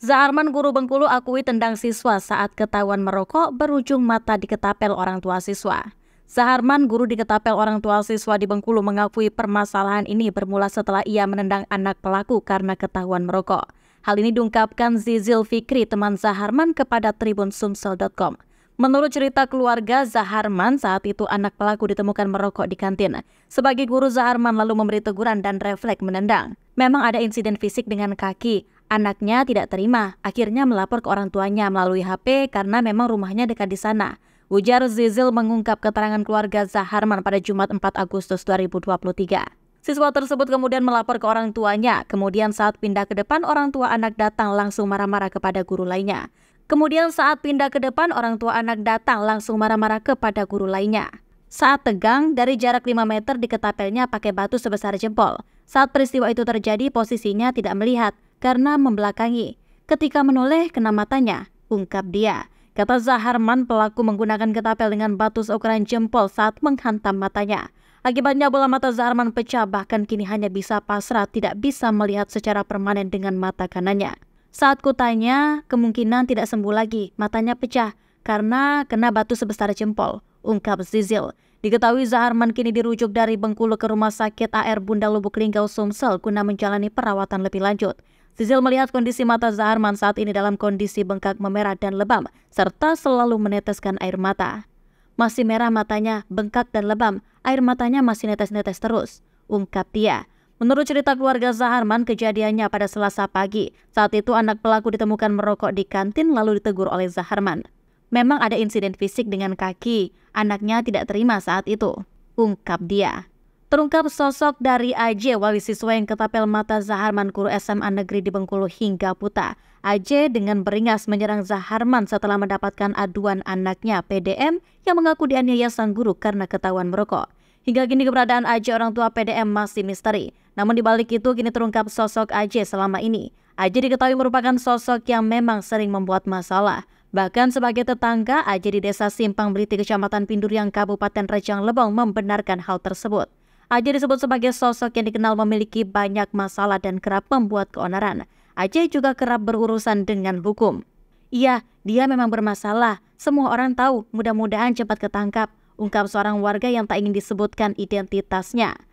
Zaharman guru Bengkulu akui tendang siswa saat ketahuan merokok berujung mata diketapel orang tua siswa. Zaharman guru di ketapel orang tua siswa di Bengkulu mengakui permasalahan ini bermula setelah ia menendang anak pelaku karena ketahuan merokok. Hal ini diungkapkan Zizil Fikri teman Zaharman kepada Tribun Sumsel.com. Menurut cerita keluarga Zaharman, saat itu anak pelaku ditemukan merokok di kantin. Sebagai guru Zaharman lalu memberi teguran dan refleks menendang. Memang ada insiden fisik dengan kaki, Anaknya tidak terima, akhirnya melapor ke orang tuanya melalui HP karena memang rumahnya dekat di sana. Ujar Zizil mengungkap keterangan keluarga Zaharman pada Jumat 4 Agustus 2023. Siswa tersebut kemudian melapor ke orang tuanya, kemudian saat pindah ke depan orang tua anak datang langsung marah-marah kepada guru lainnya. Kemudian saat pindah ke depan orang tua anak datang langsung marah-marah kepada guru lainnya. Saat tegang, dari jarak 5 meter diketapelnya pakai batu sebesar jempol. Saat peristiwa itu terjadi, posisinya tidak melihat karena membelakangi. Ketika menoleh kena matanya, ungkap dia. Kata Zaharman, pelaku menggunakan ketapel dengan batu seukuran jempol saat menghantam matanya. Akibatnya bola mata Zaharman pecah bahkan kini hanya bisa pasrah tidak bisa melihat secara permanen dengan mata kanannya. Saat kutanya, kemungkinan tidak sembuh lagi, matanya pecah karena kena batu sebesar jempol, ungkap Zizil. Diketahui Zaharman kini dirujuk dari Bengkulu ke rumah sakit AR Bunda Lubuk Linggau Sumsel guna menjalani perawatan lebih lanjut. Tizil melihat kondisi mata Zaharman saat ini dalam kondisi bengkak memerah dan lebam, serta selalu meneteskan air mata. Masih merah matanya, bengkak dan lebam, air matanya masih netes-netes terus, ungkap dia. Menurut cerita keluarga Zaharman, kejadiannya pada selasa pagi. Saat itu anak pelaku ditemukan merokok di kantin lalu ditegur oleh Zaharman. Memang ada insiden fisik dengan kaki, anaknya tidak terima saat itu, ungkap dia. Terungkap sosok dari AJ, wali siswa yang ketapel mata Zaharman guru SMA Negeri di Bengkulu hingga buta. AJ dengan beringas menyerang Zaharman setelah mendapatkan aduan anaknya PDM yang mengaku dianiaya sang guru karena ketahuan merokok. Hingga kini keberadaan AJ orang tua PDM masih misteri. Namun dibalik itu kini terungkap sosok AJ selama ini. AJ diketahui merupakan sosok yang memang sering membuat masalah. Bahkan sebagai tetangga, AJ di desa Simpang Beriti Kecamatan Pindur yang Kabupaten Rejang Lebong membenarkan hal tersebut. Aceh disebut sebagai sosok yang dikenal memiliki banyak masalah dan kerap membuat keonaran. Aceh juga kerap berurusan dengan hukum. Iya, dia memang bermasalah. Semua orang tahu, mudah-mudahan cepat ketangkap, ungkap seorang warga yang tak ingin disebutkan identitasnya.